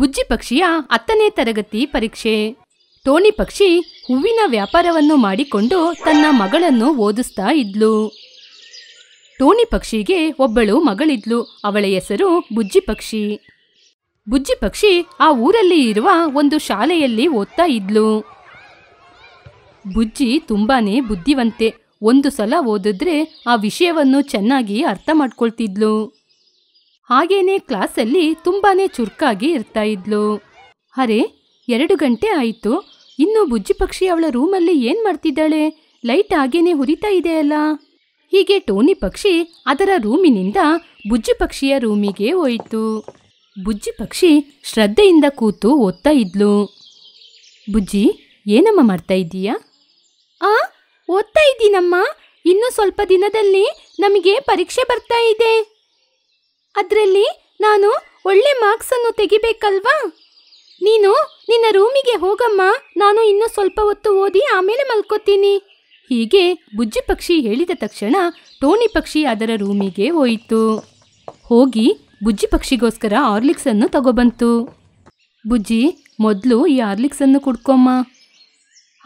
ಬುಜ್ಜಿ ಪಕ್ಷಿಯ ಹತ್ತನೇ ತರಗತಿ ಪರೀಕ್ಷೆ ಟೋನಿ ಪಕ್ಷಿ ಹೂವಿನ ವ್ಯಾಪಾರವನ್ನು ಮಾಡಿಕೊಂಡು ತನ್ನ ಮಗಳನ್ನು ಓದಿಸ್ತಾ ಇದ್ಲು ಟೋಣಿ ಪಕ್ಷಿಗೆ ಒಬ್ಬಳು ಮಗಳಿದ್ಲು ಅವಳ ಹೆಸರು ಬುಜ್ಜಿ ಪಕ್ಷಿ ಬುಜ್ಜಿ ಪಕ್ಷಿ ಆ ಊರಲ್ಲಿ ಇರುವ ಒಂದು ಶಾಲೆಯಲ್ಲಿ ಓದ್ತಾ ಇದ್ಲು ಬುಜ್ಜಿ ತುಂಬಾನೇ ಬುದ್ಧಿವಂತೆ ಒಂದು ಸಲ ಓದಿದ್ರೆ ಆ ವಿಷಯವನ್ನು ಚೆನ್ನಾಗಿ ಅರ್ಥ ಮಾಡ್ಕೊಳ್ತಿದ್ಲು ಹಾಗೇನೆ ಕ್ಲಾಸಲ್ಲಿ ತುಂಬಾನೇ ಚುರುಕಾಗಿ ಇರ್ತಾ ಇದ್ಲು ಅರೆ ಎರಡು ಗಂಟೆ ಆಯಿತು ಇನ್ನು ಬುಜ್ಜಿ ಪಕ್ಷಿ ಅವಳ ರೂಮಲ್ಲಿ ಏನು ಮಾಡ್ತಿದ್ದಾಳೆ ಲೈಟ್ ಹಾಗೇನೆ ಹುರಿತಾ ಇದೆಯಲ್ಲ ಹೀಗೆ ಟೋನಿ ಪಕ್ಷಿ ಅದರ ರೂಮಿನಿಂದ ಬುಜ್ಜಿ ಪಕ್ಷಿಯ ರೂಮಿಗೆ ಹೋಯಿತು ಬುಜ್ಜಿ ಪಕ್ಷಿ ಶ್ರದ್ಧೆಯಿಂದ ಕೂತು ಓದ್ತಾ ಇದ್ಲು ಬುಜ್ಜಿ ಏನಮ್ಮ ಮಾಡ್ತಾ ಇದ್ದೀಯಾ ಆ ಓದ್ತಾ ಇದ್ದೀನಮ್ಮ ಇನ್ನು ಸ್ವಲ್ಪ ದಿನದಲ್ಲಿ ನಮಗೆ ಪರೀಕ್ಷೆ ಬರ್ತಾ ಇದೆ ಅದರಲ್ಲಿ ನಾನು ಒಳ್ಳೆ ಮಾರ್ಕ್ಸನ್ನು ತೆಗಿಬೇಕಲ್ವಾ ನೀನು ನಿನ್ನ ರೂಮಿಗೆ ಹೋಗಮ್ಮ ನಾನು ಇನ್ನೂ ಸ್ವಲ್ಪ ಹೊತ್ತು ಓದಿ ಆಮೇಲೆ ಮಲ್ಕೋತೀನಿ ಹೀಗೆ ಬುಜ್ಜಿ ಪಕ್ಷಿ ಹೇಳಿದ ತಕ್ಷಣ ಟೋಣಿ ಪಕ್ಷಿ ಅದರ ರೂಮಿಗೆ ಹೋಯಿತು ಹೋಗಿ ಬುಜ್ಜಿ ಪಕ್ಷಿಗೋಸ್ಕರ ಆರ್ಲಿಕ್ಸನ್ನು ತಗೊಬಂತು ಬುಜ್ಜಿ ಮೊದಲು ಈ ಆರ್ಲಿಕ್ಸನ್ನು ಕುಡ್ಕೊಮ್ಮ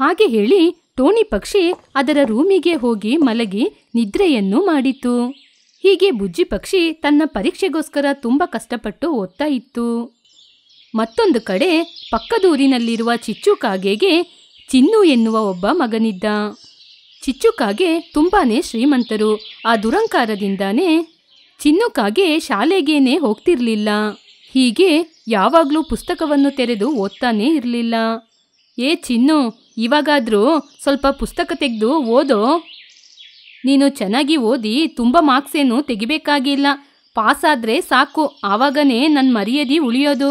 ಹಾಗೆ ಹೇಳಿ ಟೋಣಿ ಪಕ್ಷಿ ಅದರ ರೂಮಿಗೆ ಹೋಗಿ ಮಲಗಿ ನಿದ್ರೆಯನ್ನು ಮಾಡಿತು ಹೀಗೆ ಬುಜ್ಜಿ ಪಕ್ಷಿ ತನ್ನ ಪರೀಕ್ಷೆಗೋಸ್ಕರ ತುಂಬ ಕಷ್ಟಪಟ್ಟು ಓದ್ತಾ ಇತ್ತು ಮತ್ತೊಂದು ಕಡೆ ಪಕ್ಕದೂರಿನಲ್ಲಿರುವ ಚಿಚ್ಚು ಕಾಗೆಗೆ ಚಿನ್ನು ಎನ್ನುವ ಒಬ್ಬ ಮಗನಿದ್ದ ಚಿಚ್ಚು ಕಾಗೆ ತುಂಬಾನೇ ಶ್ರೀಮಂತರು ಆ ದುರಂಕಾರದಿಂದಾನೇ ಚಿನ್ನು ಕಾಗೆ ಶಾಲೆಗೇನೆ ಹೋಗ್ತಿರ್ಲಿಲ್ಲ ಹೀಗೆ ಯಾವಾಗಲೂ ಪುಸ್ತಕವನ್ನು ತೆರೆದು ಓದ್ತಾನೇ ಇರಲಿಲ್ಲ ಏ ಚಿನ್ನು ಇವಾಗಾದರೂ ಸ್ವಲ್ಪ ಪುಸ್ತಕ ತೆಗೆದು ಓದೋ ನೀನು ಚೆನ್ನಾಗಿ ಓದಿ ತುಂಬ ಮಾರ್ಕ್ಸೇನು ತೆಗಿಬೇಕಾಗಿಲ್ಲ ಪಾಸ್ ಸಾಕು ಆವಾಗನೇ ನನ್ನ ಮರ್ಯಾದೆ ಉಳಿಯೋದು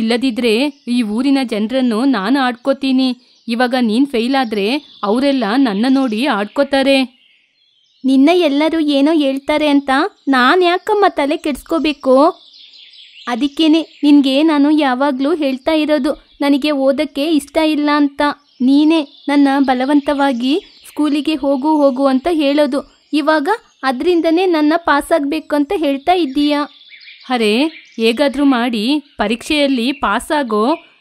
ಇಲ್ಲದಿದ್ದರೆ ಈ ಊರಿನ ಜನರನ್ನು ನಾನು ಆಡ್ಕೋತೀನಿ ಇವಾಗ ನೀನು ಫೇಲ್ ಆದರೆ ಅವರೆಲ್ಲ ನನ್ನ ನೋಡಿ ಆಡ್ಕೋತಾರೆ ನಿನ್ನ ಎಲ್ಲರೂ ಏನೋ ಹೇಳ್ತಾರೆ ಅಂತ ನಾನು ಯಾಕಮ್ಮ ತಲೆ ಕೆಡಿಸ್ಕೋಬೇಕು ಅದಕ್ಕೇನೆ ನಿನಗೆ ನಾನು ಯಾವಾಗಲೂ ಹೇಳ್ತಾ ಇರೋದು ನನಗೆ ಓದಕ್ಕೆ ಇಷ್ಟ ಇಲ್ಲ ಅಂತ ನೀನೇ ನನ್ನ ಬಲವಂತವಾಗಿ ಸ್ಕೂಲಿಗೆ ಹೋಗು ಹೋಗು ಅಂತ ಹೇಳೋದು ಇವಾಗ ಅದರಿಂದನೇ ನನ್ನ ಪಾಸಾಗಬೇಕು ಅಂತ ಹೇಳ್ತಾ ಇದ್ದೀಯಾ ಅರೆ ಹೇಗಾದರೂ ಮಾಡಿ ಪರೀಕ್ಷೆಯಲ್ಲಿ ಪಾಸಾಗೋ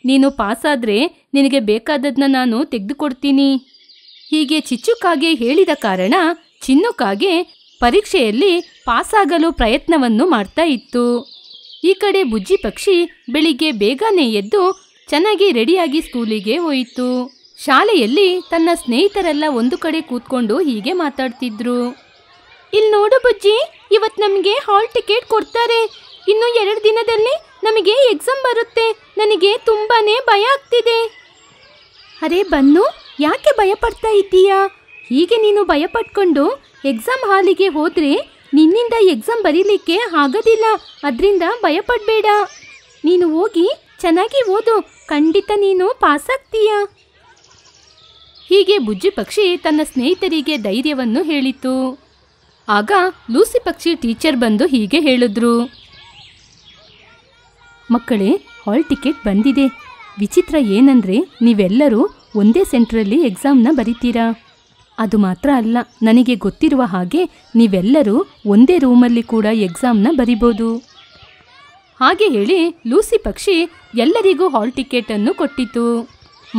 ನೀನು ಪಾಸಾದರೆ ನಿನಗೆ ಬೇಕಾದದನ್ನ ನಾನು ತೆಗೆದುಕೊಡ್ತೀನಿ ಹೀಗೆ ಚಿಚ್ಚುಕಾಗೆ ಹೇಳಿದ ಕಾರಣ ಚಿನ್ನುಕಾಗೆ ಪರೀಕ್ಷೆಯಲ್ಲಿ ಪಾಸಾಗಲು ಪ್ರಯತ್ನವನ್ನು ಮಾಡ್ತಾ ಇತ್ತು ಈ ಕಡೆ ಬುಜ್ಜಿ ಪಕ್ಷಿ ಬೆಳಿಗ್ಗೆ ಬೇಗನೆ ಎದ್ದು ಚೆನ್ನಾಗಿ ರೆಡಿಯಾಗಿ ಸ್ಕೂಲಿಗೆ ಹೋಯಿತು ಶಾಲೆಯಲ್ಲಿ ತನ್ನ ಸ್ನೇಹಿತರೆಲ್ಲ ಒಂದು ಕಡೆ ಕೂತ್ಕೊಂಡು ಹೀಗೆ ಮಾತಾಡ್ತಿದ್ರು ಇಲ್ಲಿ ನೋಡು ಬುಜ್ಜಿ ಇವತ್ತು ನಮಗೆ ಹಾಲ್ ಟಿಕೆಟ್ ಕೊಡ್ತಾರೆ ಇನ್ನು ಎರಡು ದಿನದಲ್ಲಿ ನಮಗೆ ಎಕ್ಸಾಮ್ ಬರುತ್ತೆ ನನಗೆ ತುಂಬಾನೇ ಭಯ ಆಗ್ತಿದೆ ಅರೆ ಬನ್ನು ಯಾಕೆ ಭಯಪಡ್ತಾ ಇದ್ದೀಯಾ ಹೀಗೆ ನೀನು ಭಯಪಟ್ಕೊಂಡು ಎಕ್ಸಾಮ್ ಹಾಲಿಗೆ ಹೋದರೆ ನಿನ್ನಿಂದ ಎಕ್ಸಾಮ್ ಬರೀಲಿಕ್ಕೆ ಆಗೋದಿಲ್ಲ ಅದರಿಂದ ಭಯಪಡಬೇಡ ನೀನು ಹೋಗಿ ಚೆನ್ನಾಗಿ ಓದು ಖಂಡಿತ ನೀನು ಪಾಸ್ ಆಗ್ತೀಯಾ ಹೀಗೆ ಬುಜ್ಜಿ ಪಕ್ಷಿ ತನ್ನ ಸ್ನೇಹಿತರಿಗೆ ಧೈರ್ಯವನ್ನು ಹೇಳಿತು ಆಗ ಲೂಸಿ ಪಕ್ಷಿ ಟೀಚರ್ ಬಂದು ಹೀಗೆ ಹೇಳಿದ್ರು ಮಕ್ಕಳೇ ಹಾಲ್ ಟಿಕೆಟ್ ಬಂದಿದೆ ವಿಚಿತ್ರ ಏನಂದರೆ ನೀವೆಲ್ಲರೂ ಒಂದೇ ಸೆಂಟ್ರಲ್ಲಿ ಎಕ್ಸಾಮ್ನ ಬರಿತೀರಾ ಅದು ಮಾತ್ರ ಅಲ್ಲ ನನಗೆ ಗೊತ್ತಿರುವ ಹಾಗೆ ನೀವೆಲ್ಲರೂ ಒಂದೇ ರೂಮಲ್ಲಿ ಕೂಡ ಎಕ್ಸಾಮ್ನ ಬರಿಬೋದು ಹಾಗೆ ಹೇಳಿ ಲೂಸಿ ಪಕ್ಷಿ ಎಲ್ಲರಿಗೂ ಹಾಲ್ ಟಿಕೆಟನ್ನು ಕೊಟ್ಟಿತು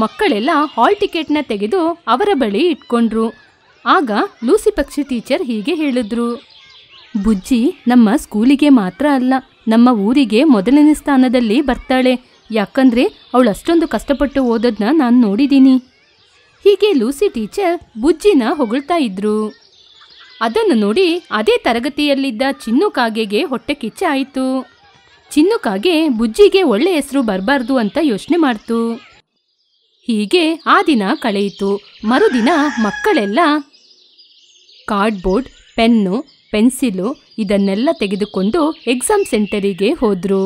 ಮಕ್ಕಳೆಲ್ಲ ಹಾಲ್ ಟಿಕೆಟ್ನ ತೆಗೆದು ಅವರ ಬಳಿ ಇಟ್ಕೊಂಡ್ರು ಆಗ ಲೂಸಿ ಪಕ್ಷಿ ಟೀಚರ್ ಹೀಗೆ ಹೇಳಿದ್ರು ಬುಜ್ಜಿ ನಮ್ಮ ಸ್ಕೂಲಿಗೆ ಮಾತ್ರ ಅಲ್ಲ ನಮ್ಮ ಊರಿಗೆ ಮೊದಲನೇ ಸ್ಥಾನದಲ್ಲಿ ಬರ್ತಾಳೆ ಯಾಕಂದ್ರೆ ಅವಳು ಅಷ್ಟೊಂದು ಕಷ್ಟಪಟ್ಟು ಓದೋದನ್ನ ನಾನು ನೋಡಿದ್ದೀನಿ ಹೀಗೆ ಲೂಸಿ ಟೀಚರ್ ಬುಜ್ಜಿನ ಹೊಗಳ್ತಾ ಇದ್ರು ಅದನ್ನು ನೋಡಿ ಅದೇ ತರಗತಿಯಲ್ಲಿದ್ದ ಚಿನ್ನು ಕಾಗೆಗೆ ಹೊಟ್ಟೆ ಕಿಚ್ಚಾಯಿತು ಆಯಿತು ಚಿನ್ನು ಕಾಗೆ ಬುಜ್ಜಿಗೆ ಒಳ್ಳೆ ಹೆಸರು ಬರಬಾರ್ದು ಅಂತ ಯೋಚನೆ ಮಾಡ್ತು ಹೀಗೆ ಆ ದಿನ ಕಳೆಯಿತು ಮರುದಿನ ಮಕ್ಕಳೆಲ್ಲ ಕಾರ್ಡ್ಬೋರ್ಡ್ ಪೆನ್ನು ಪೆನ್ಸಿಲು ಇದನ್ನೆಲ್ಲ ತೆಗೆದುಕೊಂಡು ಎಕ್ಸಾಮ್ ಸೆಂಟರಿಗೆ ಹೋದ್ರು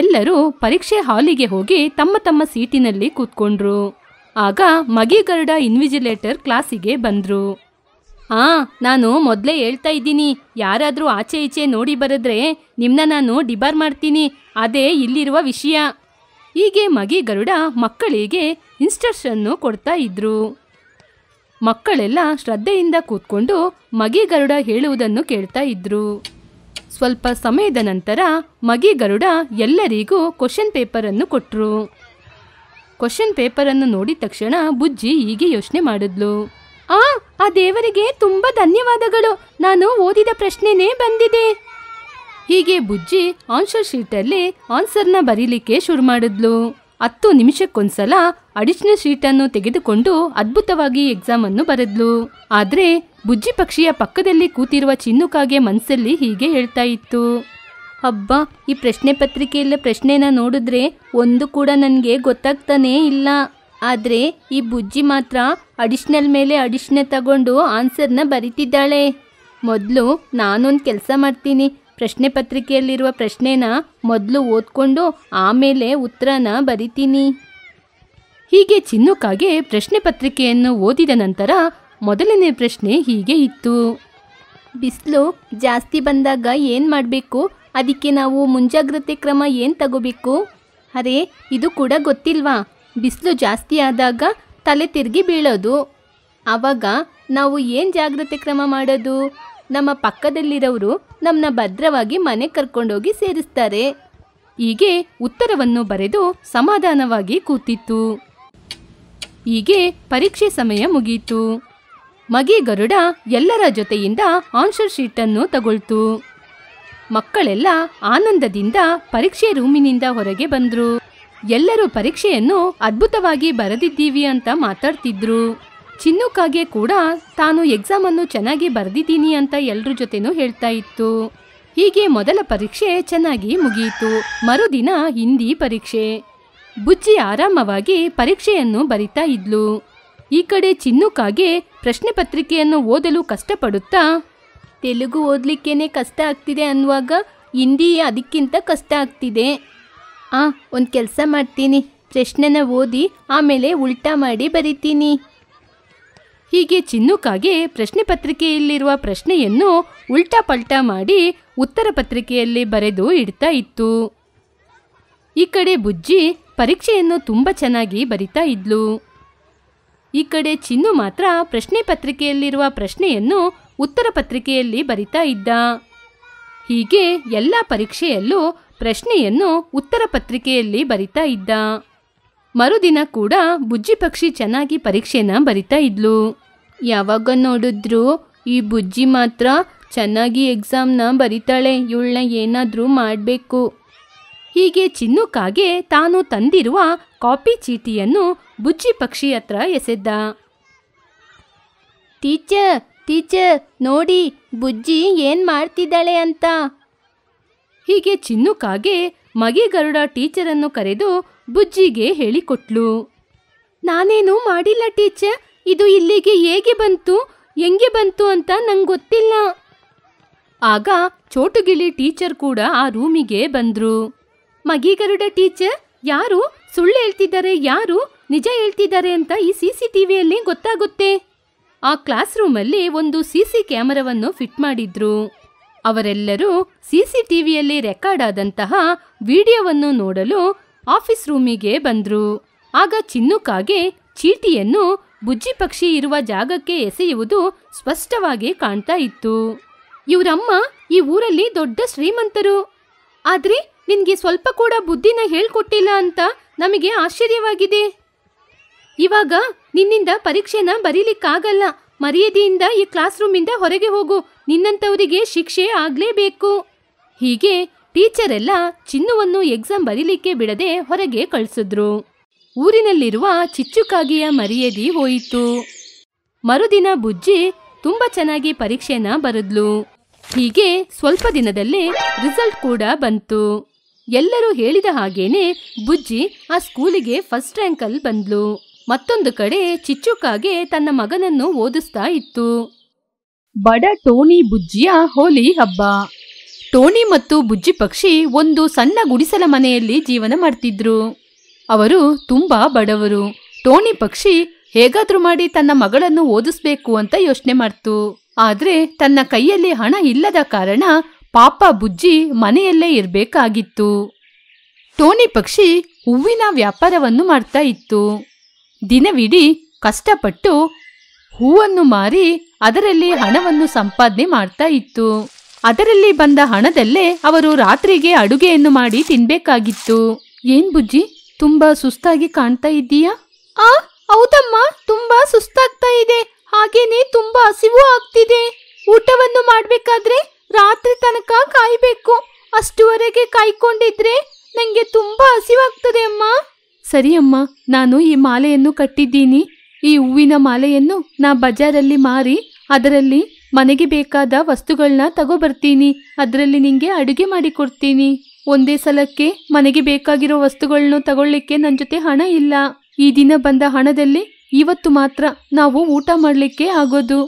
ಎಲ್ಲರೂ ಪರೀಕ್ಷೆ ಹಾಲಿಗೆ ಹೋಗಿ ತಮ್ಮ ತಮ್ಮ ಸೀಟಿನಲ್ಲಿ ಕೂತ್ಕೊಂಡ್ರು ಆಗ ಮಗಿಗರಡ ಇನ್ವಿಜಿಲೇಟರ್ ಕ್ಲಾಸಿಗೆ ಬಂದರು ಹಾಂ ನಾನು ಮೊದಲೇ ಹೇಳ್ತಾ ಇದ್ದೀನಿ ಯಾರಾದರೂ ಆಚೆ ಈಚೆ ನೋಡಿ ಬರೆದ್ರೆ ನಿಮ್ಮನ್ನ ನಾನು ಡಿಬಾರ್ ಮಾಡ್ತೀನಿ ಅದೇ ಇಲ್ಲಿರುವ ವಿಷಯ ಹೀಗೆ ಮಗಿ ಗರುಡ ಮಕ್ಕಳಿಗೆ ಇನ್ಸ್ಟ್ರಕ್ಷನ್ನು ಕೊಡ್ತಾ ಇದ್ರು ಮಕ್ಕಳೆಲ್ಲ ಶ್ರದ್ಧೆಯಿಂದ ಕೂತ್ಕೊಂಡು ಮಗಿ ಗರುಡ ಹೇಳುವುದನ್ನು ಕೇಳ್ತಾ ಇದ್ರು ಸ್ವಲ್ಪ ಸಮಯದ ನಂತರ ಮಗಿ ಗರುಡ ಎಲ್ಲರಿಗೂ ಕ್ವಶನ್ ಪೇಪರನ್ನು ಕೊಟ್ಟರು ಕ್ವಶನ್ ಪೇಪರನ್ನು ನೋಡಿದ ತಕ್ಷಣ ಬುಜ್ಜಿ ಹೀಗೆ ಯೋಚನೆ ಮಾಡಿದ್ಲು ಆ ಆ ದೇವರಿಗೆ ತುಂಬ ಧನ್ಯವಾದಗಳು ನಾನು ಓದಿದ ಪ್ರಶ್ನೆನೇ ಬಂದಿದೆ ಹೀಗೆ ಬುಜ್ಜಿ ಆನ್ಸರ್ ಶೀಟಲ್ಲಿ ಆನ್ಸರ್ನ ಬರೀಲಿಕ್ಕೆ ಶುರು ಮಾಡಿದ್ಲು ಹತ್ತು ನಿಮಿಷಕ್ಕೊಂದ್ಸಲ ಅಡಿಷನಲ್ ಶೀಟ್ ಅನ್ನು ತೆಗೆದುಕೊಂಡು ಅದ್ಭುತವಾಗಿ ಎಕ್ಸಾಮ್ ಅನ್ನು ಬರೆದ್ಲು ಆದ್ರೆ ಬುಜ್ಜಿ ಪಕ್ಷಿಯ ಪಕ್ಕದಲ್ಲಿ ಕೂತಿರುವ ಚಿನ್ನುಕಾಗೆ ಮನಸ್ಸಲ್ಲಿ ಹೀಗೆ ಹೇಳ್ತಾ ಇತ್ತು ಹಬ್ಬ ಈ ಪ್ರಶ್ನೆ ಪತ್ರಿಕೆಯಲ್ಲ ಪ್ರಶ್ನೆನ ನೋಡಿದ್ರೆ ಒಂದು ಕೂಡ ನನಗೆ ಗೊತ್ತಾಗ್ತಾನೇ ಇಲ್ಲ ಆದ್ರೆ ಈ ಬುಜ್ಜಿ ಮಾತ್ರ ಅಡಿಷನಲ್ ಮೇಲೆ ಅಡಿಷ್ನೆ ತಗೊಂಡು ಆನ್ಸರ್ನ ಬರಿತಿದ್ದಾಳೆ ಮೊದಲು ನಾನೊಂದು ಕೆಲಸ ಮಾಡ್ತೀನಿ ಪ್ರಶ್ನೆ ಪತ್ರಿಕೆಯಲ್ಲಿರುವ ಪ್ರಶ್ನೆನ ಮೊದಲು ಓದ್ಕೊಂಡು ಆಮೇಲೆ ಉತ್ತರನ ಬರಿತೀನಿ ಹೀಗೆ ಚಿನ್ನುಕಾಗೆ ಪ್ರಶ್ನೆ ಪತ್ರಿಕೆಯನ್ನು ಓದಿದ ನಂತರ ಮೊದಲನೇ ಪ್ರಶ್ನೆ ಹೀಗೆ ಇತ್ತು ಬಿಸಿಲು ಜಾಸ್ತಿ ಬಂದಾಗ ಏನು ಮಾಡಬೇಕು ಅದಕ್ಕೆ ನಾವು ಮುಂಜಾಗ್ರತೆ ಕ್ರಮ ಏನು ತಗೋಬೇಕು ಅರೆ ಇದು ಕೂಡ ಗೊತ್ತಿಲ್ವಾ ಬಿಸಿಲು ಜಾಸ್ತಿ ಆದಾಗ ತಲೆ ತಿರುಗಿ ಬೀಳೋದು ಆವಾಗ ನಾವು ಏನು ಜಾಗ್ರತೆ ಕ್ರಮ ಮಾಡೋದು ನಮ್ಮ ಪಕ್ಕದಲ್ಲಿರೋರು ನಮ್ಮನ್ನ ಭದ್ರವಾಗಿ ಮನೆ ಕರ್ಕೊಂಡೋಗಿ ಸೇರಿಸ್ತಾರೆ ಹೀಗೆ ಉತ್ತರವನ್ನು ಬರೆದು ಸಮಾಧಾನವಾಗಿ ಕೂತಿತ್ತು ಹೀಗೆ ಪರೀಕ್ಷೆ ಸಮಯ ಮುಗಿಯಿತು ಮಗಿ ಗರುಡ ಎಲ್ಲರ ಜೊತೆಯಿಂದ ಆನ್ಸರ್ ಶೀಟನ್ನು ತಗೊಳ್ತು ಮಕ್ಕಳೆಲ್ಲ ಆನಂದದಿಂದ ಪರೀಕ್ಷೆ ರೂಮಿನಿಂದ ಹೊರಗೆ ಬಂದರು ಎಲ್ಲರೂ ಪರೀಕ್ಷೆಯನ್ನು ಅದ್ಭುತವಾಗಿ ಬರೆದಿದ್ದೀವಿ ಅಂತ ಮಾತಾಡ್ತಿದ್ರು ಚಿನ್ನುಕಾಗೆ ಕೂಡ ತಾನು ಎಕ್ಸಾಮನ್ನು ಚೆನ್ನಾಗಿ ಬರೆದಿದ್ದೀನಿ ಅಂತ ಎಲ್ರ ಜೊತೆನೂ ಹೇಳ್ತಾ ಇತ್ತು ಹೀಗೆ ಮೊದಲ ಪರೀಕ್ಷೆ ಚೆನ್ನಾಗಿ ಮುಗಿಯಿತು ಮರುದಿನ ಹಿಂದಿ ಪರೀಕ್ಷೆ ಬುಜ್ಜಿ ಆರಾಮವಾಗಿ ಪರೀಕ್ಷೆಯನ್ನು ಬರಿತಾ ಇದ್ಲು ಈ ಕಡೆ ಚಿನ್ನುಕಾಗೆ ಪ್ರಶ್ನೆ ಪತ್ರಿಕೆಯನ್ನು ಓದಲು ಕಷ್ಟಪಡುತ್ತಾ ತೆಲುಗು ಓದಲಿಕ್ಕೇನೆ ಕಷ್ಟ ಆಗ್ತಿದೆ ಅನ್ನುವಾಗ ಹಿಂದಿ ಅದಕ್ಕಿಂತ ಕಷ್ಟ ಆಗ್ತಿದೆ ಆ ಒಂದು ಕೆಲಸ ಮಾಡ್ತೀನಿ ಪ್ರಶ್ನೆನ ಓದಿ ಆಮೇಲೆ ಉಲ್ಟಾ ಮಾಡಿ ಬರಿತೀನಿ ಹೀಗೆ ಚಿನ್ನುಕಾಗೆ ಪ್ರಶ್ನೆ ಪತ್ರಿಕೆಯಲ್ಲಿರುವ ಪ್ರಶ್ನೆಯನ್ನು ಉಲ್ಟಾ ಪಲ್ಟಾ ಮಾಡಿ ಉತ್ತರ ಪತ್ರಿಕೆಯಲ್ಲಿ ಬರೆದು ಇಡ್ತಾ ಇತ್ತು ಈ ಕಡೆ ಬುಜ್ಜಿ ಪರೀಕ್ಷೆಯನ್ನು ತುಂಬ ಚೆನ್ನಾಗಿ ಬರಿತಾ ಇದ್ಲು ಈ ಕಡೆ ಚಿನ್ನು ಮಾತ್ರ ಪ್ರಶ್ನೆ ಪತ್ರಿಕೆಯಲ್ಲಿರುವ ಪ್ರಶ್ನೆಯನ್ನು ಉತ್ತರ ಪತ್ರಿಕೆಯಲ್ಲಿ ಬರಿತಾ ಇದ್ದ ಹೀಗೆ ಎಲ್ಲ ಪರೀಕ್ಷೆಯಲ್ಲೂ ಪ್ರಶ್ನೆಯನ್ನು ಉತ್ತರ ಪತ್ರಿಕೆಯಲ್ಲಿ ಬರಿತಾ ಇದ್ದ ಮರುದಿನ ಕೂಡ ಬುಜ್ಜಿ ಪಕ್ಷಿ ಚೆನ್ನಾಗಿ ಪರೀಕ್ಷೆನ ಬರಿತಾ ಇದ್ಲು ಯಾವಾಗ ನೋಡಿದ್ರು ಈ ಬುಜ್ಜಿ ಮಾತ್ರ ಚೆನ್ನಾಗಿ ಎಕ್ಸಾಮ್ನ ಬರಿತಾಳೆ ಇವಳನ್ನ ಏನಾದರೂ ಮಾಡಬೇಕು ಹೀಗೆ ಚಿನ್ನುಕಾಗೆ ತಾನು ತಂದಿರುವ ಕಾಪಿ ಚೀಟಿಯನ್ನು ಬುಜ್ಜಿ ಪಕ್ಷಿ ಹತ್ರ ಎಸೆದ್ದ ಟೀಚರ್ ಟೀಚರ್ ನೋಡಿ ಬುಜ್ಜಿ ಏನು ಮಾಡ್ತಿದ್ದಾಳೆ ಅಂತ ಹೀಗೆ ಚಿನ್ನುಕಾಗೆ ಮಗಿ ಗರುಡ ಟೀಚರನ್ನು ಕರೆದು ಬುಜ್ಜಿಗೆ ಹೇಳಿಕೊಟ್ಲು ನಾನೇನು ಮಾಡಿಲ್ಲ ಟೀಚರ್ ಇದು ಇಲ್ಲಿಗೆ ಹೇಗೆ ಬಂತು ಹೆಂಗೆ ಬಂತು ಅಂತ ನಂಗೆ ಗೊತ್ತಿಲ್ಲ ಆಗ ಚೋಟುಗಿಳಿ ಟೀಚರ್ ಕೂಡ ಆ ರೂಮಿಗೆ ಬಂದ್ರು ಮಗಿಗರುಡ ಟೀಚರ್ ಯಾರು ಸುಳ್ಳು ಹೇಳ್ತಿದ್ದಾರೆ ಯಾರು ನಿಜ ಹೇಳ್ತಿದ್ದಾರೆ ಅಂತ ಈ ಸಿ ಸಿ ಟಿ ವಿಯಲ್ಲಿ ಗೊತ್ತಾಗುತ್ತೆ ಆ ಕ್ಲಾಸ್ ರೂಮಲ್ಲಿ ಒಂದು ಸಿ ಸಿ ಕ್ಯಾಮರಾವನ್ನು ಫಿಟ್ ಮಾಡಿದ್ರು ಅವರೆಲ್ಲರೂ ಸಿಸಿಟಿವಿಯಲ್ಲಿ ರೆಕಾರ್ಡ್ ಆದಂತಹ ವಿಡಿಯೋವನ್ನು ನೋಡಲು ಆಫೀಸ್ ರೂಮಿಗೆ ಬಂದರು ಆಗ ಚಿನ್ನುಕಾಗೆ ಚೀಟಿಯನ್ನು ಬುಜ್ಜಿ ಪಕ್ಷಿ ಇರುವ ಜಾಗಕ್ಕೆ ಎಸೆಯುವುದು ಸ್ಪಷ್ಟವಾಗಿ ಕಾಣ್ತಾ ಇತ್ತು ಇವರಮ್ಮ ಈ ಊರಲ್ಲಿ ದೊಡ್ಡ ಶ್ರೀಮಂತರು ಆದ್ರೆ ನಿನ್ಗೆ ಸ್ವಲ್ಪ ಕೂಡ ಬುದ್ಧಿನ ಹೇಳ್ಕೊಟ್ಟಿಲ್ಲ ಅಂತ ನಮಗೆ ಆಶ್ಚರ್ಯವಾಗಿದೆ ಇವಾಗ ನಿನ್ನಿಂದ ಪರೀಕ್ಷೆನ ಬರೀಲಿಕ್ಕಾಗಲ್ಲ ಮರ್ಯಾದೆಯಿಂದ ಈ ಕ್ಲಾಸ್ ರೂಮಿಂದ ಹೊರಗೆ ಹೋಗು ನಿನ್ನಂಥವರಿಗೆ ಶಿಕ್ಷೆ ಆಗಲೇಬೇಕು ಹೀಗೆ ಟೀಚರೆಲ್ಲ ಚಿನ್ನವನ್ನು ಎಕ್ಸಾಮ್ ಬರೀಲಿಕ್ಕೆ ಬಿಡದೆ ಹೊರಗೆ ಕಳಿಸಿದ್ರು ಊರಿನಲ್ಲಿರುವ ಚಿಚ್ಚುಕಾಗಿಯ ಮರ್ಯಾದಿ ಹೋಯಿತು ಮರುದಿನ ಬುಜ್ಜಿ ತುಂಬ ಚೆನ್ನಾಗಿ ಪರೀಕ್ಷೆನ ಬರೆದ್ಲು ಹೀಗೆ ಸ್ವಲ್ಪ ದಿನದಲ್ಲೇ ರಿಸಲ್ಟ್ ಕೂಡ ಬಂತು ಎಲ್ಲರೂ ಹೇಳಿದ ಹಾಗೇನೆ ಬುಜ್ಜಿ ಆ ಸ್ಕೂಲಿಗೆ ಫಸ್ಟ್ ರ್ಯಾಂಕಲ್ಲಿ ಬಂದ್ಲು ಮತ್ತೊಂದು ಕಡೆ ಚಿಚ್ಚುಕಾಗೆ ತನ್ನ ಮಗನನ್ನು ಓದಿಸ್ತಾ ಇತ್ತು ಬಡ ಟೋಣಿ ಬುಜ್ಜಿಯ ಹೋಲಿ ಹಬ್ಬ ಟೋಣಿ ಮತ್ತು ಬುಜ್ಜಿ ಪಕ್ಷಿ ಒಂದು ಸಣ್ಣ ಗುಡಿಸಲ ಮನೆಯಲ್ಲಿ ಜೀವನ ಮಾಡ್ತಿದ್ರು ಅವರು ತುಂಬಾ ಬಡವರು ಟೋನಿ ಪಕ್ಷಿ ಹೇಗಾದ್ರೂ ಮಾಡಿ ತನ್ನ ಮಗಳನ್ನು ಓದಿಸ್ಬೇಕು ಅಂತ ಯೋಚನೆ ಮಾಡ್ತು ಆದರೆ ತನ್ನ ಕೈಯಲ್ಲಿ ಹಣ ಇಲ್ಲದ ಕಾರಣ ಪಾಪ ಬುಜ್ಜಿ ಮನೆಯಲ್ಲೇ ಇರಬೇಕಾಗಿತ್ತು ಟೋನಿ ಪಕ್ಷಿ ಹೂವಿನ ವ್ಯಾಪಾರವನ್ನು ಮಾಡ್ತಾ ಇತ್ತು ದಿನವಿಡೀ ಕಷ್ಟಪಟ್ಟು ಹೂವನ್ನು ಮಾರಿ ಅದರಲ್ಲಿ ಹಣವನ್ನು ಸಂಪಾದನೆ ಮಾಡ್ತಾ ಇತ್ತು ಅದರಲ್ಲಿ ಬಂದ ಹಣದಲ್ಲೇ ಅವರು ರಾತ್ರಿಗೆ ಅಡುಗೆಯನ್ನು ಮಾಡಿ ತಿನ್ಬೇಕಾಗಿತ್ತು ಏನ್ ಬುಜ್ಜಿ ತುಂಬಾ ಸುಸ್ತಾಗಿ ಕಾಣ್ತಾ ಇದ್ದೀಯಾ ಆ ಹೌದಮ್ಮ ತುಂಬಾ ಸುಸ್ತಾಗ್ತಾ ಇದೆ ಹಾಗೇನೆ ತುಂಬಾ ಹಸಿವು ಆಗ್ತಿದೆ ಊಟವನ್ನು ಮಾಡ್ಬೇಕಾದ್ರೆ ರಾತ್ರಿ ತನಕ ಕಾಯ್ಬೇಕು ಅಷ್ಟುವರೆಗೆ ಕಾಯ್ಕೊಂಡಿದ್ರೆ ನಂಗೆ ತುಂಬಾ ಹಸಿವಾಗ್ತದೆ ಅಮ್ಮ ಸರಿ ಅಮ್ಮ ನಾನು ಈ ಮಾಲೆಯನ್ನು ಕಟ್ಟಿದ್ದೀನಿ ಈ ಹೂವಿನ ಮಾಲೆಯನ್ನು ನಾ ಬಜಾರಲ್ಲಿ ಮಾರಿ ಅದರಲ್ಲಿ ಮನೆಗೆ ಬೇಕಾದ ವಸ್ತುಗಳನ್ನ ತಗೋಬರ್ತೀನಿ ಅದರಲ್ಲಿ ನಿಂಗೆ ಅಡುಗೆ ಮಾಡಿ ಕೊಡ್ತೀನಿ ಒಂದೇ ಸಲಕ್ಕೆ ಮನೆಗೆ ಬೇಕಾಗಿರೋ ವಸ್ತುಗಳನ್ನು ತಗೊಳ್ಳಿಕ್ಕೆ ನನ್ನ ಜೊತೆ ಹಣ ಇಲ್ಲ ಈ ದಿನ ಬಂದ ಹಣದಲ್ಲಿ ಇವತ್ತು ಮಾತ್ರ ನಾವು ಊಟ ಮಾಡಲಿಕ್ಕೆ ಆಗೋದು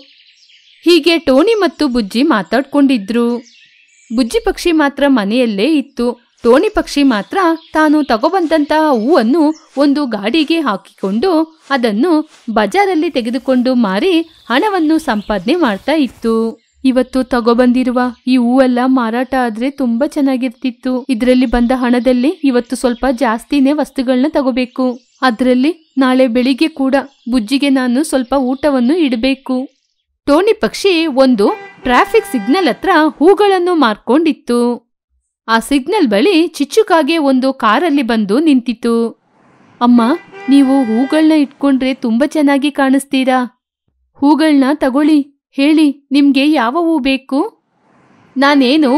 ಹೀಗೆ ಟೋಣಿ ಮತ್ತು ಬುಜ್ಜಿ ಮಾತಾಡ್ಕೊಂಡಿದ್ರು ಬುಜ್ಜಿ ಪಕ್ಷಿ ಮಾತ್ರ ಮನೆಯಲ್ಲೇ ಇತ್ತು ಟೋಣಿ ಪಕ್ಷಿ ಮಾತ್ರ ತಾನು ತಗೊಬಂದಂತಹ ಹೂವನ್ನು ಒಂದು ಗಾಡಿಗೆ ಹಾಕಿಕೊಂಡು ಅದನ್ನು ಬಜಾರಲ್ಲಿ ತೆಗೆದುಕೊಂಡು ಮಾರಿ ಹಣವನ್ನು ಸಂಪಾದನೆ ಮಾಡ್ತಾ ಇತ್ತು ಇವತ್ತು ತಗೊಬಂದಿರುವ ಈ ಹೂವೆಲ್ಲ ಮಾರಾಟ ಆದ್ರೆ ತುಂಬಾ ಚೆನ್ನಾಗಿರ್ತಿತ್ತು ಇದರಲ್ಲಿ ಬಂದ ಹಣದಲ್ಲಿ ಇವತ್ತು ಸ್ವಲ್ಪ ಜಾಸ್ತಿನೇ ವಸ್ತುಗಳನ್ನ ತಗೋಬೇಕು ಅದರಲ್ಲಿ ನಾಳೆ ಬೆಳಿಗ್ಗೆ ಕೂಡ ಬುಜ್ಜಿಗೆ ನಾನು ಸ್ವಲ್ಪ ಊಟವನ್ನು ಇಡಬೇಕು ಟೋಣಿ ಪಕ್ಷಿ ಒಂದು ಟ್ರಾಫಿಕ್ ಸಿಗ್ನಲ್ ಹತ್ರ ಹೂಗಳನ್ನು ಮಾರ್ಕೊಂಡಿತ್ತು ಆ ಸಿಗ್ನಲ್ ಬಳಿ ಚಿಚ್ಚುಕಾಗೆ ಒಂದು ಕಾರಲ್ಲಿ ಬಂದು ನಿಂತಿತ್ತು ಅಮ್ಮ ನೀವು ಹೂಗಳನ್ನ ಇಟ್ಕೊಂಡ್ರೆ ತುಂಬ ಚೆನ್ನಾಗಿ ಕಾಣಿಸ್ತೀರಾ ಹೂಗಳನ್ನ ತಗೊಳ್ಳಿ ಹೇಳಿ ನಿಮ್ಗೆ ಯಾವ ಹೂ ಬೇಕು ನಾನೇನು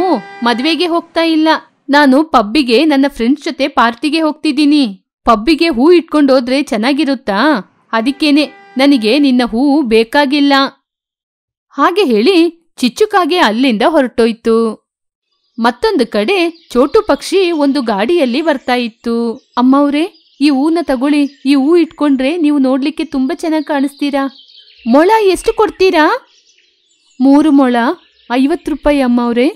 ಮದುವೆಗೆ ಹೋಗ್ತಾ ಇಲ್ಲ ನಾನು ಪಬ್ಬಿಗೆ ನನ್ನ ಫ್ರೆಂಡ್ಸ್ ಜೊತೆ ಪಾರ್ಟಿಗೆ ಹೋಗ್ತಿದ್ದೀನಿ ಪಬ್ಬಿಗೆ ಹೂ ಇಟ್ಕೊಂಡೋದ್ರೆ ಚೆನ್ನಾಗಿರುತ್ತಾ ಅದಕ್ಕೇನೆ ನನಗೆ ನಿನ್ನ ಹೂ ಬೇಕಾಗಿಲ್ಲ ಹಾಗೆ ಹೇಳಿ ಚಿಚ್ಚುಕಾಗೆ ಅಲ್ಲಿಂದ ಹೊರಟೋಯ್ತು ಮತ್ತೊಂದು ಕಡೆ ಚೋಟು ಪಕ್ಷಿ ಒಂದು ಗಾಡಿಯಲ್ಲಿ ಬರ್ತಾ ಇತ್ತು ಅಮ್ಮವ್ರೆ ಈ ಹೂನ ತಗೊಳ್ಳಿ ಈ ಹೂ ಇಟ್ಕೊಂಡ್ರೆ ನೀವು ನೋಡ್ಲಿಕ್ಕೆ ತುಂಬಾ ಚೆನ್ನಾಗಿ ಕಾಣಿಸ್ತೀರಾ ಮೊಳ ಎಷ್ಟು ಕೊಡ್ತೀರಾ ಮೂರು ಮೊಳ ಐವತ್ತು ರೂಪಾಯಿ ಅಮ್ಮವ್ರೆ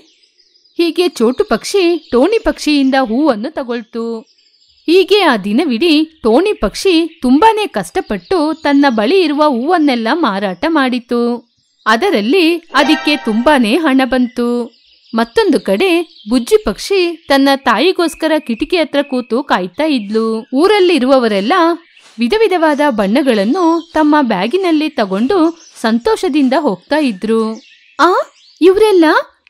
ಹೀಗೆ ಚೋಟು ಪಕ್ಷಿ ಟೋಣಿ ಪಕ್ಷಿಯಿಂದ ಹೂವನ್ನು ತಗೊಳ್ತು ಹೀಗೆ ಆ ದಿನವಿಡೀ ಟೋಣಿ ಪಕ್ಷಿ ತುಂಬಾನೇ ಕಷ್ಟಪಟ್ಟು ತನ್ನ ಬಳಿ ಇರುವ ಹೂವನ್ನೆಲ್ಲ ಮಾರಾಟ ಮಾಡಿತು ಅದರಲ್ಲಿ ಅದಕ್ಕೆ ತುಂಬಾನೇ ಹಣ ಬಂತು ಮತ್ತೊಂದು ಕಡೆ ಬುಜ್ಜಿ ಪಕ್ಷಿ ತನ್ನ ತಾಯಿಗೋಸ್ಕರ ಕಿಟಕಿ ಹತ್ರ ಕೂತು ಕಾಯ್ತಾ ಇದ್ಲು ಊರಲ್ಲಿರುವವರೆಲ್ಲ ವಿಧ ವಿಧವಾದ ಬಣ್ಣಗಳನ್ನು ತಮ್ಮ ಬ್ಯಾಗಿನಲ್ಲಿ ತಗೊಂಡು ಸಂತೋಷದಿಂದ ಹೋಗ್ತಾ ಇದ್ರು ಆ ಇವರೆಲ್ಲ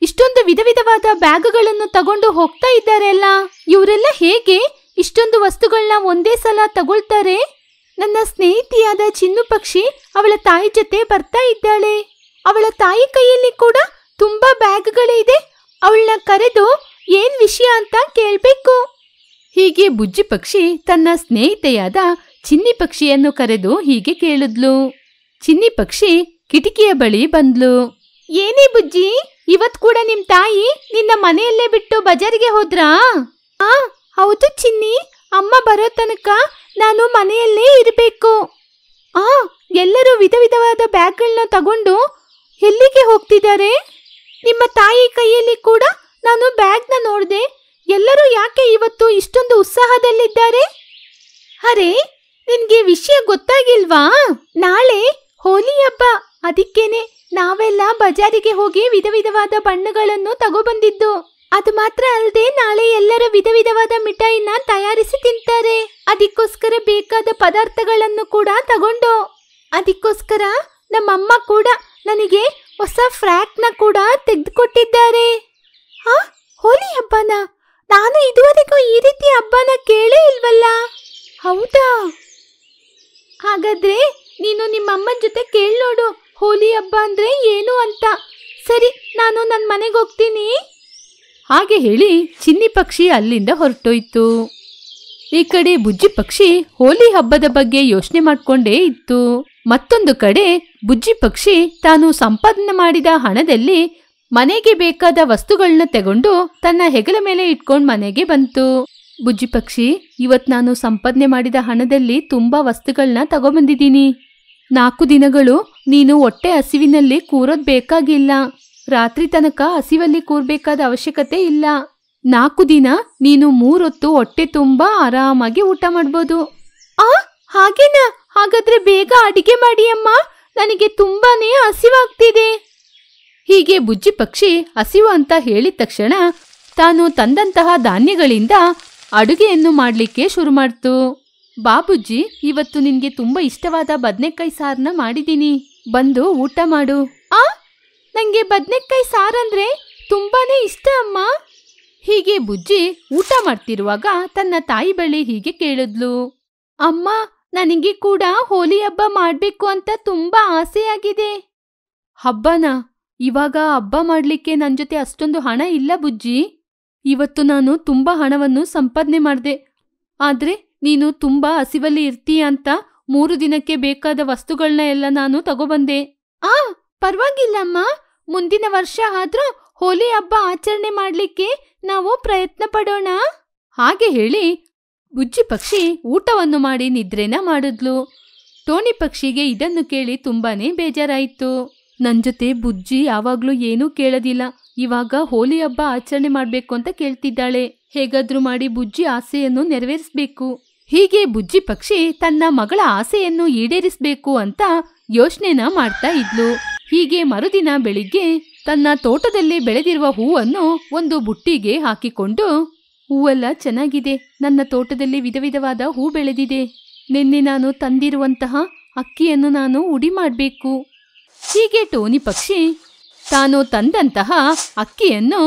ಇಷ್ಟೊಂದು ವಿಧ ವಿಧವಾದ ಬ್ಯಾಗ್ಗಳನ್ನು ತಗೊಂಡು ಹೋಗ್ತಾ ಇದ್ದಾರೆಲ್ಲ ಇವರೆಲ್ಲ ಹೇಗೆ ಇಷ್ಟೊಂದು ವಸ್ತುಗಳನ್ನ ಒಂದೇ ಸಲ ತಗೊಳ್ತಾರೆ ನನ್ನ ಸ್ನೇಹಿತಿಯಾದ ಚಿನ್ನು ಪಕ್ಷಿ ಅವಳ ತಾಯಿ ಜೊತೆ ಬರ್ತಾ ಇದ್ದಾಳೆ ಅವಳ ತಾಯಿ ಕೈಯಲ್ಲಿ ಕೂಡ ತುಂಬಾ ಬ್ಯಾಗ್ಗಳಿದೆ ಅವಳನ್ನ ಕರೆದು ಏನ್ ವಿಷಯ ಅಂತ ಕೇಳಬೇಕು ಹೀಗೆ ಬುಜ್ಜಿ ಪಕ್ಷಿ ತನ್ನ ಸ್ನೇಹಿತೆಯಾದ ಚಿನ್ನಿ ಪಕ್ಷಿಯನ್ನು ಕರೆದು ಹೀಗೆ ಕೇಳಿದ್ಲು ಚಿನ್ನಿ ಪಕ್ಷಿ ಕಿಟಕಿಯ ಬಳಿ ಬಂದ್ಲು ಏನೇ ಬುಜ್ಜಿ ಇವತ್ ಕೂಡ ನಿಮ್ ತಾಯಿ ನಿನ್ನ ಮನೆಯಲ್ಲೇ ಬಿಟ್ಟು ಬಜಾರಿಗೆ ಹೋದ್ರಾ ಆ ಹೌದು ಚಿನ್ನಿ ಅಮ್ಮ ಬರೋ ತನಕ ನಾನು ಮನೆಯಲ್ಲೇ ಇರಬೇಕು ಆ ಎಲ್ಲರೂ ವಿಧ ವಿಧವಾದ ಬ್ಯಾಗ್ಗಳನ್ನ ತಗೊಂಡು ಎಲ್ಲಿಗೆ ಹೋಗ್ತಿದ್ದಾರೆ ನಿಮ್ಮ ತಾಯಿ ಕೈಯಲ್ಲಿ ಕೂಡ ನಾನು ಬ್ಯಾಗ್ನ ನೋಡಿದೆ ಎಲ್ಲರೂ ಯಾಕೆ ಇವತ್ತು ಇಷ್ಟೊಂದು ಉತ್ಸಾಹದಲ್ಲಿದ್ದಾರೆ ಅರೆ ನಿನ್ಗೆ ವಿಷಯ ಗೊತ್ತಾಗಿಲ್ವಾ ನಾಳೆ ಹೋಲಿ ಹಬ್ಬ ಅದಕ್ಕೇನೆ ನಾವೆಲ್ಲ ಬಜಾರಿಗೆ ಹೋಗಿ ವಿಧ ವಿಧವಾದ ಬಣ್ಣಗಳನ್ನು ತಗೊಬಂದಿದ್ದು ಅದು ಮಾತ್ರ ಅಲ್ಲದೆ ನಾಳೆ ಎಲ್ಲರ ವಿಧ ವಿಧವಾದ ಮಿಠಾಯಿನ ತಯಾರಿಸಿ ತಿಂತಾರೆ ಅದಕ್ಕೋಸ್ಕರ ಬೇಕಾದ ಪದಾರ್ಥಗಳನ್ನು ಕೂಡ ತಗೊಂಡು ಅದಕ್ಕೋಸ್ಕರ ನಮ್ಮಮ್ಮ ಕೂಡ ನನಗೆ ಹೊಸ ಫ್ರಾಕ್ನ ಕೂಡ ತೆಗೆದುಕೊಟ್ಟಿದ್ದಾರೆ ಹಾ ಹೋಲಿ ಹಬ್ಬನ ನಾನು ಇದುವರೆಗೂ ಈ ರೀತಿ ಹಬ್ಬನ ಕೇಳೇ ಇಲ್ವಲ್ಲ ಹೌದಾ ಹಾಗಾದ್ರೆ ನೀನು ನಿಮ್ಮಮ್ಮನ ಜೊತೆ ಕೇಳಿ ನೋಡು ಹೋಲಿ ಹಬ್ಬ ಅಂದ್ರೆ ಏನು ಅಂತ ಸರಿ ನಾನು ನನ್ನ ಮನೆಗೆ ಹೋಗ್ತೀನಿ ಹಾಗೆ ಹೇಳಿ ಚಿನ್ನಿ ಪಕ್ಷಿ ಅಲ್ಲಿಂದ ಹೊರಟೋಯ್ತು ಈ ಕಡೆ ಬುಜ್ಜಿ ಪಕ್ಷಿ ಹೋಲಿ ಹಬ್ಬದ ಬಗ್ಗೆ ಯೋಚನೆ ಮಾಡಿಕೊಂಡೇ ಇತ್ತು ಮತ್ತೊಂದು ಕಡೆ ಬುಜ್ಜಿ ಪಕ್ಷಿ ತಾನು ಸಂಪಾದನೆ ಮಾಡಿದ ಹಣದಲ್ಲಿ ಮನೆಗೆ ಬೇಕಾದ ವಸ್ತುಗಳನ್ನ ತಗೊಂಡು ತನ್ನ ಹೆಗಲ ಮೇಲೆ ಇಟ್ಕೊಂಡು ಮನೆಗೆ ಬಂತು ಬುಜ್ಜಿ ಪಕ್ಷಿ ಇವತ್ ನಾನು ಸಂಪಾದನೆ ಮಾಡಿದ ಹಣದಲ್ಲಿ ತುಂಬಾ ವಸ್ತುಗಳನ್ನ ತಗೊಂಬಂದಿದ್ದೀನಿ ನಾಲ್ಕು ದಿನಗಳು ನೀನು ಹೊಟ್ಟೆ ಹಸಿವಿನಲ್ಲಿ ಕೂರೋದ್ ಬೇಕಾಗಿಲ್ಲ ರಾತ್ರಿ ತನಕ ಹಸಿವಲ್ಲಿ ಕೂರ್ಬೇಕಾದ ಅವಶ್ಯಕತೆ ಇಲ್ಲ ನಾಲ್ಕು ದಿನ ನೀನು ಮೂರೊತ್ತು ಹೊಟ್ಟೆ ತುಂಬಾ ಆರಾಮಾಗಿ ಊಟ ಮಾಡ್ಬೋದು ಆ ಹಾಗೇನಾ ಹಾಗಾದ್ರೆ ಬೇಗ ಅಡಿಗೆ ಮಾಡಿ ಅಮ್ಮ ನನಗೆ ತುಂಬಾನೇ ಹಸಿವಾಗ್ತಿದೆ ಹೀಗೆ ಬುಜ್ಜಿ ಪಕ್ಷಿ ಹಸಿವು ಅಂತ ಹೇಳಿದ ತಕ್ಷಣ ತಾನು ತಂದಂತಹ ಧಾನ್ಯಗಳಿಂದ ಅಡುಗೆಯನ್ನು ಮಾಡಲಿಕ್ಕೆ ಶುರು ಮಾಡ್ತು ಬಾಬುಜ್ಜಿ ಇವತ್ತು ನಿನಗೆ ತುಂಬಾ ಇಷ್ಟವಾದ ಬದನೆಕಾಯಿ ಸಾರನ್ನ ಮಾಡಿದ್ದೀನಿ ಬಂದು ಊಟ ಮಾಡು ಆ ನಂಗೆ ಬದನೆಕಾಯಿ ಸಾರಂದ್ರೆ ತುಂಬಾನೇ ಇಷ್ಟ ಅಮ್ಮ ಹೀಗೆ ಬುಜ್ಜಿ ಊಟ ಮಾಡ್ತಿರುವಾಗ ತನ್ನ ತಾಯಿ ಬಳಿ ಹೀಗೆ ಕೇಳಿದ್ಲು ಅಮ್ಮ ನನಗೆ ಕೂಡ ಹೋಲಿ ಹಬ್ಬ ಮಾಡಬೇಕು ಅಂತ ತುಂಬಾ ಆಸೆಯಾಗಿದೆ ಹಬ್ಬನ ಇವಾಗ ಹಬ್ಬ ಮಾಡಲಿಕ್ಕೆ ನನ್ನ ಜೊತೆ ಅಷ್ಟೊಂದು ಹಣ ಇಲ್ಲ ಬುಜ್ಜಿ ಇವತ್ತು ನಾನು ತುಂಬ ಹಣವನ್ನು ಸಂಪಾದನೆ ಮಾಡ್ದೆ ಆದ್ರೆ ನೀನು ತುಂಬ ಹಸಿವಲ್ಲಿ ಇರ್ತೀಯ ಅಂತ ಮೂರು ದಿನಕ್ಕೆ ಬೇಕಾದ ವಸ್ತುಗಳನ್ನ ಎಲ್ಲ ನಾನು ತಗೊಬಂದೆ ಆ ಪರವಾಗಿಲ್ಲಮ್ಮ ಮುಂದಿನ ವರ್ಷ ಆದ್ರೂ ಹೋಲಿ ಹಬ್ಬ ಆಚರಣೆ ಮಾಡಲಿಕ್ಕೆ ನಾವು ಪ್ರಯತ್ನ ಪಡೋಣ ಹಾಗೆ ಹೇಳಿ ಬುಜ್ಜಿ ಪಕ್ಷಿ ಊಟವನ್ನು ಮಾಡಿ ನಿದ್ರೆನ ಮಾಡಿದ್ಲು ಟೋನಿ ಪಕ್ಷಿಗೆ ಇದನ್ನು ಕೇಳಿ ತುಂಬಾನೇ ಬೇಜಾರಾಯಿತು ನನ್ನ ಜೊತೆ ಬುಜ್ಜಿ ಯಾವಾಗಲೂ ಏನೂ ಕೇಳೋದಿಲ್ಲ ಇವಾಗ ಹೋಲಿ ಹಬ್ಬ ಆಚರಣೆ ಮಾಡಬೇಕು ಅಂತ ಕೇಳ್ತಿದ್ದಾಳೆ ಹೇಗಾದ್ರೂ ಮಾಡಿ ಬುಜ್ಜಿ ಆಸೆಯನ್ನು ನೆರವೇರಿಸಬೇಕು ಹೀಗೆ ಬುಜ್ಜಿ ಪಕ್ಷಿ ತನ್ನ ಮಗಳ ಆಸೆಯನ್ನು ಈಡೇರಿಸಬೇಕು ಅಂತ ಯೋಚನೆನ ಮಾಡ್ತಾ ಇದ್ಲು ಹೀಗೆ ಮರುದಿನ ಬೆಳಿಗ್ಗೆ ತನ್ನ ತೋಟದಲ್ಲಿ ಬೆಳೆದಿರುವ ಹೂವನ್ನು ಒಂದು ಬುಟ್ಟಿಗೆ ಹಾಕಿಕೊಂಡು ಹೂವೆಲ್ಲ ಚೆನ್ನಾಗಿದೆ ನನ್ನ ತೋಟದಲ್ಲಿ ವಿಧ ವಿಧವಾದ ಹೂ ಬೆಳೆದಿದೆ ನಿನ್ನೆ ನಾನು ತಂದಿರುವಂತಹ ಅಕ್ಕಿಯನ್ನು ನಾನು ಉಡಿ ಮಾಡಬೇಕು ಹೀಗೆ ಟೋನಿ ಪಕ್ಷಿ ತಾನು ತಂದಂತಹ ಅಕ್ಕಿಯನ್ನು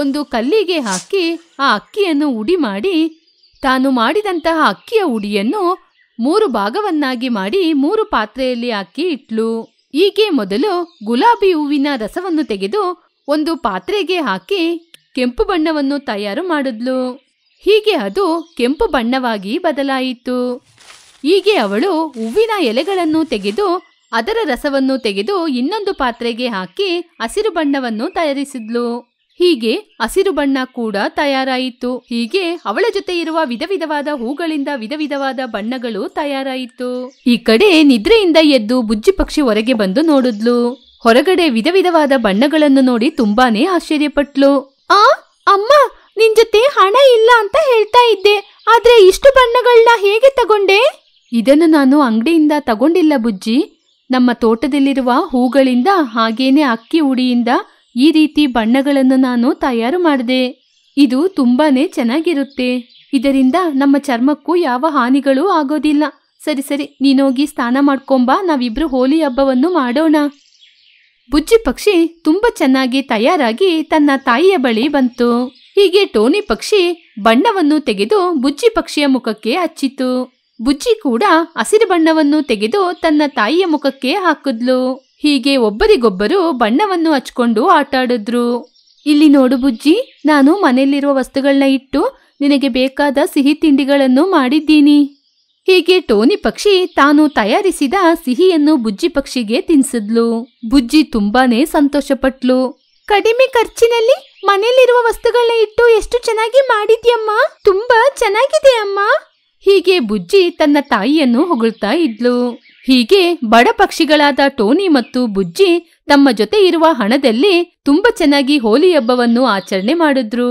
ಒಂದು ಕಲ್ಲಿಗೆ ಹಾಕಿ ಆ ಅಕ್ಕಿಯನ್ನು ಉಡಿ ಮಾಡಿ ತಾನು ಮಾಡಿದಂತಹ ಅಕ್ಕಿಯ ಉಡಿಯನ್ನು ಮೂರು ಭಾಗವನ್ನಾಗಿ ಮಾಡಿ ಮೂರು ಪಾತ್ರೆಯಲ್ಲಿ ಹಾಕಿ ಇಟ್ಲು ಹೀಗೆ ಮೊದಲು ಗುಲಾಬಿ ಹೂವಿನ ರಸವನ್ನು ತೆಗೆದು ಒಂದು ಪಾತ್ರೆಗೆ ಹಾಕಿ ಕೆಂಪು ಬಣ್ಣವನ್ನು ತಯಾರು ಮಾಡಿದ್ಲು ಹೀಗೆ ಅದು ಕೆಂಪು ಬಣ್ಣವಾಗಿ ಬದಲಾಯಿತು ಹೀಗೆ ಅವಳು ಹೂವಿನ ಎಲೆಗಳನ್ನು ತೆಗೆದು ಅದರ ರಸವನ್ನು ತೆಗೆದು ಇನ್ನೊಂದು ಪಾತ್ರೆಗೆ ಹಾಕಿ ಹಸಿರು ಬಣ್ಣವನ್ನು ತಯಾರಿಸಿದ್ಲು ಹೀಗೆ ಹಸಿರು ಬಣ್ಣ ಕೂಡ ತಯಾರಾಯಿತು ಹೀಗೆ ಅವಳ ಜೊತೆ ಇರುವ ವಿಧ ವಿಧವಾದ ಹೂಗಳಿಂದ ವಿಧ ವಿಧವಾದ ಬಣ್ಣಗಳು ತಯಾರಾಯಿತು ಈ ಕಡೆ ನಿದ್ರೆಯಿಂದ ಎದ್ದು ಬುಜ್ಜಿ ಪಕ್ಷಿ ಹೊರಗೆ ಬಂದು ನೋಡಿದ್ಲು ಹೊರಗಡೆ ವಿಧ ವಿಧವಾದ ಬಣ್ಣಗಳನ್ನು ನೋಡಿ ತುಂಬಾನೇ ಆಶ್ಚರ್ಯಪಟ್ಲು ಆ ಅಮ್ಮ ನಿನ್ ಜೊತೆ ಹಣ ಇಲ್ಲ ಅಂತ ಹೇಳ್ತಾ ಇದ್ದೆ ಆದ್ರೆ ಇಷ್ಟು ಬಣ್ಣಗಳನ್ನ ಹೇಗೆ ತಗೊಂಡೆ ಇದನ್ನು ನಾನು ಅಂಗಡಿಯಿಂದ ತಗೊಂಡಿಲ್ಲ ಬುಜ್ಜಿ ನಮ್ಮ ತೋಟದಲ್ಲಿರುವ ಹೂಗಳಿಂದ ಹಾಗೇನೆ ಅಕ್ಕಿ ಉಡಿಯಿಂದ ಈ ರೀತಿ ಬಣ್ಣಗಳನ್ನು ನಾನು ತಯಾರು ಮಾಡಿದೆ ಇದು ತುಂಬಾನೇ ಚೆನ್ನಾಗಿರುತ್ತೆ ಇದರಿಂದ ನಮ್ಮ ಚರ್ಮಕ್ಕೂ ಯಾವ ಹಾನಿಗಳೂ ಆಗೋದಿಲ್ಲ ಸರಿ ಸರಿ ನೀನೋಗಿ ಸ್ನಾನ ಮಾಡ್ಕೊಂಬಾ ನಾವಿಬ್ರು ಹೋಲಿ ಹಬ್ಬವನ್ನು ಮಾಡೋಣ ಬುಜ್ಜಿ ಪಕ್ಷಿ ತುಂಬಾ ಚೆನ್ನಾಗಿ ತಯಾರಾಗಿ ತನ್ನ ತಾಯಿಯ ಬಳಿ ಬಂತು ಹೀಗೆ ಟೋನಿ ಪಕ್ಷಿ ಬಣ್ಣವನ್ನು ತೆಗೆದು ಬುಜ್ಜಿ ಪಕ್ಷಿಯ ಮುಖಕ್ಕೆ ಹಚ್ಚಿತು ಬುಜ್ಜಿ ಕೂಡ ಹಸಿರು ಬಣ್ಣವನ್ನು ತೆಗೆದು ತನ್ನ ತಾಯಿಯ ಮುಖಕ್ಕೆ ಹಾಕಿದ್ಲು ಹೀಗೆ ಒಬ್ಬರಿಗೊಬ್ಬರು ಬಣ್ಣವನ್ನು ಹಚ್ಕೊಂಡು ಆಟಾಡಿದ್ರು ಇಲ್ಲಿ ನೋಡು ಬುಜ್ಜಿ ನಾನು ಮನೆಯಲ್ಲಿರುವ ವಸ್ತುಗಳನ್ನ ಇಟ್ಟು ನಿನಗೆ ಬೇಕಾದ ಸಿಹಿ ತಿಂಡಿಗಳನ್ನು ಮಾಡಿದ್ದೀನಿ ಹೀಗೆ ಟೋನಿ ಪಕ್ಷಿ ತಾನು ತಯಾರಿಸಿದ ಸಿಹಿಯನ್ನು ಬುಜ್ಜಿ ಪಕ್ಷಿಗೆ ತಿನ್ಸಿದ್ಲು ಬುಜ್ಜಿ ತುಂಬಾನೇ ಸಂತೋಷಪಟ್ಲು ಕಡಿಮೆ ಖರ್ಚಿನಲ್ಲಿ ಮನೆಯಲ್ಲಿರುವ ವಸ್ತುಗಳನ್ನ ಇಟ್ಟು ಎಷ್ಟು ಚೆನ್ನಾಗಿ ಮಾಡಿದ್ಯಮ್ಮ ತುಂಬಾ ಚೆನ್ನಾಗಿದೆ ಅಮ್ಮ ಹೀಗೆ ಬುಜ್ಜಿ ತನ್ನ ತಾಯಿಯನ್ನು ಹೊಗಳ್ತಾ ಇದ್ಲು ಹೀಗೆ ಬಡ ಪಕ್ಷಿಗಳಾದ ಟೋನಿ ಮತ್ತು ಬುಜ್ಜಿ ತಮ್ಮ ಜೊತೆ ಇರುವ ಹಣದಲ್ಲಿ ತುಂಬಾ ಚೆನ್ನಾಗಿ ಹೋಲಿ ಹಬ್ಬವನ್ನು ಆಚರಣೆ ಮಾಡಿದ್ರು